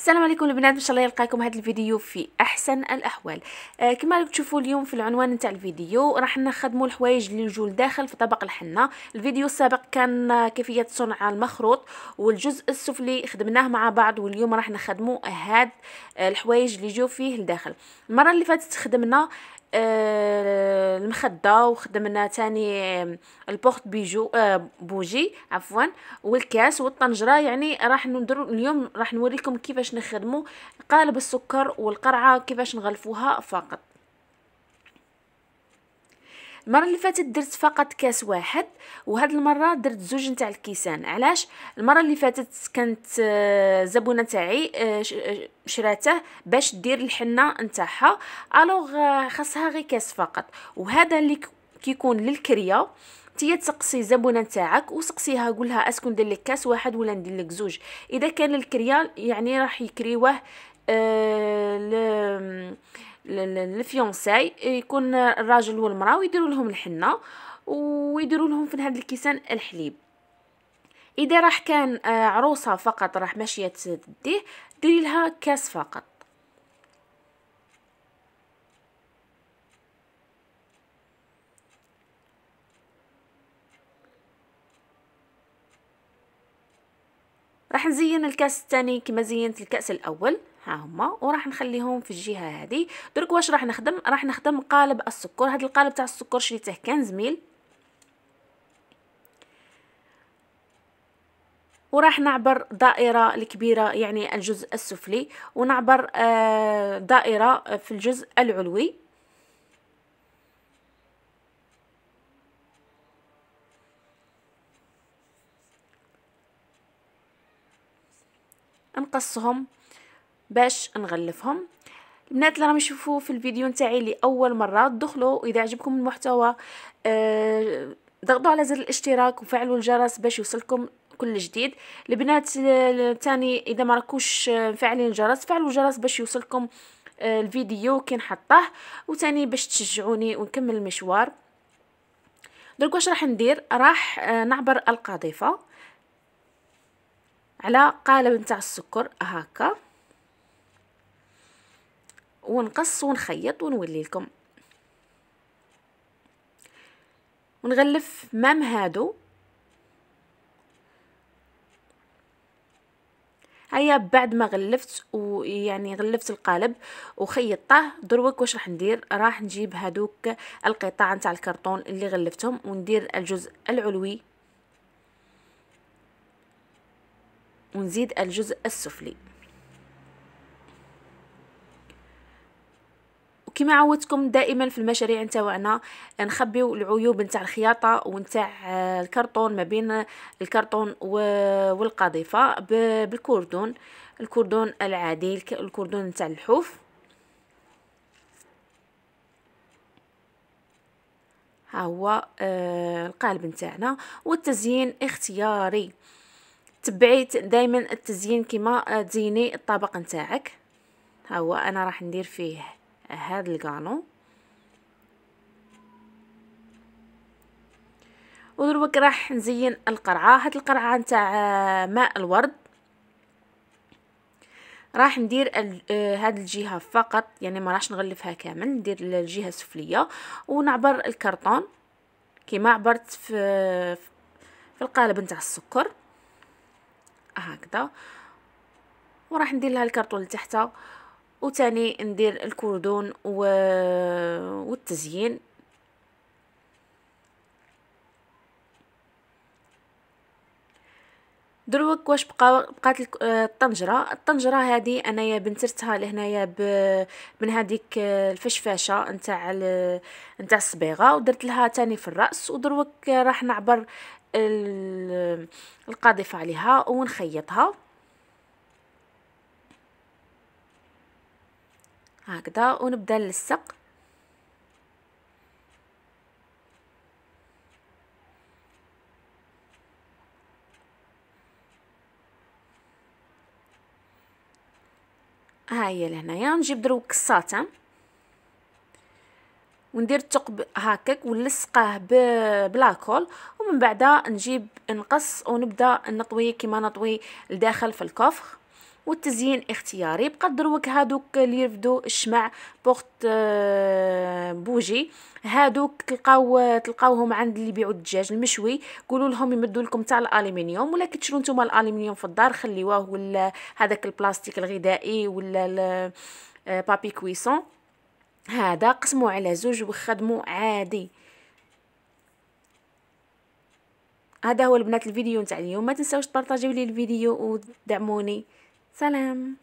السلام عليكم البنات ان شاء الله يلقاكم هذا الفيديو في احسن الاحوال آه كما تشوفوا اليوم في العنوان نتاع الفيديو راح نخدموا الحوايج اللي يجوا لداخل في طبق الحنه الفيديو السابق كان كيفيه صنع المخروط والجزء السفلي خدمناه مع بعض واليوم راح نخدموا هاد الحوايج اللي يجوا فيه لداخل المره اللي فاتت خدمنا آه، المخده وخدمنا تاني آه، البورت بيجو آه، بوجي عفوا والكاس والطنجره يعني راح نديرو اليوم راح نوريكم كيفاش نخدمو قالب السكر والقرعه كيفاش نغلفوها فقط المره اللي فاتت درت فقط كاس واحد وهذه المره درت زوج نتاع الكيسان علاش المره اللي فاتت كانت آه، زبونه تاعي آه، آه، شراته باش دير الحنه نتاعها الوغ خاصها غير كاس فقط وهذا اللي كيكون للكريه تي تسقسي زبونه تاعك وسقسيها قولها اسكو ندير لك كاس واحد ولا ندير لك زوج اذا كان الكريال يعني راح يكريوه الفيونساي آه، يكون الراجل والمراه ويديروا لهم الحنه ويديروا لهم في هذا الكيسان الحليب اذا راح كان آه، عروسه فقط راح ماشيه تديه ديري لها كاس فقط راح نزين الكاس الثاني كما زينت الكاس الاول ها هما وراح نخليهم في الجهه هذه درك واش راح نخدم راح نخدم قالب السكر هذا القالب تاع السكر شريته كان زميل وراح نعبر دائرة الكبيرة يعني الجزء السفلي ونعبر آه، دائرة في الجزء العلوي نقصهم باش نغلفهم البنات اللي راهم يشوفوا في الفيديو نتاعي لاول مره دخلوا اذا عجبكم المحتوى آه، ضغطوا على زر الاشتراك وفعلوا الجرس باش يوصلكم كل جديد البنات تاني اذا ما راكوش آه، مفعلين الجرس فعلوا الجرس باش يوصلكم آه، الفيديو كي نحطه وثاني باش تشجعوني ونكمل المشوار درك واش راح ندير راح نعبر القاذفه على قالب نتاع السكر هكا ونقص ونخيط ونولي لكم ونغلف مام هادو هيا بعد ما غلفت ويعني غلفت القالب وخيطته دروك واش راح ندير راح نجيب هادوك القطع نتاع الكرتون اللي غلفتهم وندير الجزء العلوي ونزيد الجزء السفلي كما عودتكم دائما في المشاريع نتاعنا نخبيو العيوب نتاع الخياطه ونتاع آه، الكرتون ما بين الكرتون والقذيفه بالكوردون الكوردون العادي الكوردون نتاع الحوف ها هو آه، القالب نتاعنا والتزيين اختياري تبعي دائما التزيين كما آه، تزيني الطبق نتاعك ها هو انا راح ندير فيه هاد الكانو ودروك راح نزين القرعه هاد القرعه نتاع آه، ماء الورد راح ندير آه، هاد الجهه فقط يعني ما راحش نغلفها كامل ندير الجهه السفليه ونعبر الكرتون كما عبرت في في القالب نتاع السكر هكذا وراح ندير لها الكرتون لتحتها وتاني ندير الكوردون و... والتزيين دروك واش بقى بقات آه، الطنجره الطنجره هذه انايا بنترتها لهنايا من هذيك آه، الفشفاشه نتاع نتاع الصبيغه ودرت لها تاني في الراس ودروك آه، راح نعبر القاذفه عليها ونخيطها هكذا ونبدا نلصق ها هي لهنايا نجيب دروك كساته وندير الثقب هكاك ونلصقه بلاكول ومن بعد نجيب نقص ونبدا نطوي كما نطوي لداخل في الكفخ والتزيين اختياري بقى دروك هادوك اللي يرفدوا الشمع بوخت آه، بوجي هادوك تلقاو تلقاوهم عند اللي يبيعوا الدجاج المشوي قولوا لهم يمدوا لكم تاع الالومنيوم ولا كتشرو نتوما الالومنيوم في الدار خليوه ولا هذاك البلاستيك الغذائي ولا بابي كويسون آه، هذا قسموا على زوج وخدموا عادي هذا هو البنات الفيديو نتاع اليوم ما تنساوش تبارطاجيو لي الفيديو ودعموني Salam.